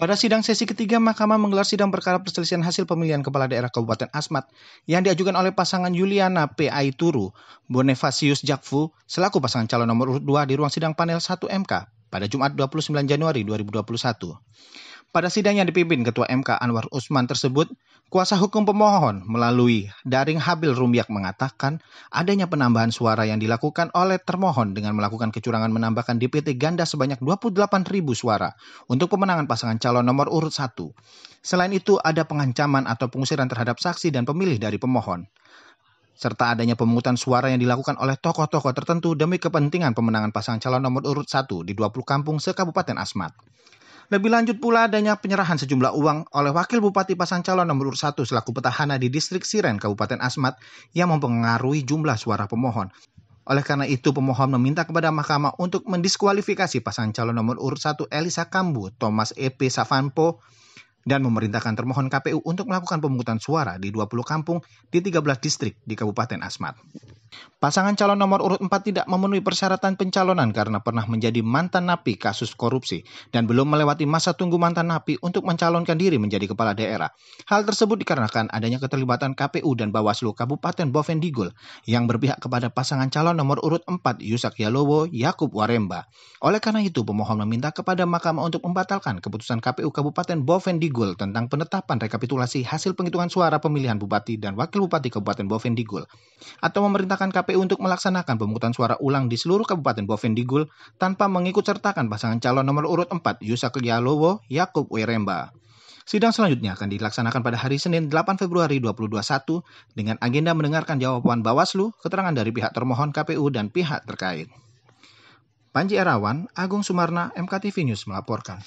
Pada sidang sesi ketiga, Mahkamah menggelar sidang perkara perselisihan hasil pemilihan kepala daerah Kabupaten Asmat yang diajukan oleh pasangan Yuliana P. Aituru Bonefasius Jakfu selaku pasangan calon nomor urut 2 di ruang sidang panel 1 MK pada Jumat 29 Januari 2021. Pada sidang yang dipimpin Ketua MK Anwar Usman tersebut, Kuasa hukum pemohon melalui daring Habil Rumbiak mengatakan adanya penambahan suara yang dilakukan oleh termohon dengan melakukan kecurangan menambahkan DPT ganda sebanyak 28 ribu suara untuk pemenangan pasangan calon nomor urut 1. Selain itu ada pengancaman atau pengusiran terhadap saksi dan pemilih dari pemohon serta adanya pemungutan suara yang dilakukan oleh tokoh-tokoh tertentu demi kepentingan pemenangan pasangan calon nomor urut 1 di 20 kampung sekabupaten Asmat. Lebih lanjut pula adanya penyerahan sejumlah uang oleh Wakil Bupati Pasang Calon nomor 1 selaku petahana di distrik Siren, Kabupaten Asmat yang mempengaruhi jumlah suara pemohon. Oleh karena itu, pemohon meminta kepada mahkamah untuk mendiskualifikasi pasangan calon nomor urut 1 Elisa Kambu, Thomas E.P. Savanpo, dan memerintahkan termohon KPU untuk melakukan pemungutan suara di 20 kampung di 13 distrik di Kabupaten Asmat. Pasangan calon nomor urut 4 tidak memenuhi persyaratan pencalonan karena pernah menjadi mantan napi kasus korupsi dan belum melewati masa tunggu mantan napi untuk mencalonkan diri menjadi kepala daerah. Hal tersebut dikarenakan adanya keterlibatan KPU dan Bawaslu Kabupaten Bovendigul yang berpihak kepada pasangan calon nomor urut 4 Yusak Yalowo Yakub Waremba. Oleh karena itu, pemohon meminta kepada Mahkamah untuk membatalkan keputusan KPU Kabupaten Bovendigul tentang penetapan rekapitulasi hasil penghitungan suara pemilihan bupati dan wakil bupati Kabupaten Bovendigul atau memerintahkan KPU KPU untuk melaksanakan pemungutan suara ulang di seluruh Kabupaten Boven Digul tanpa mengikut sertakan pasangan calon nomor urut 4 Yusak Yalowo Yakub Weremba. Sidang selanjutnya akan dilaksanakan pada hari Senin 8 Februari 2021 dengan agenda mendengarkan jawaban Bawaslu, keterangan dari pihak termohon KPU dan pihak terkait. Panji Erawan, Agung Sumarna, MKTV News melaporkan.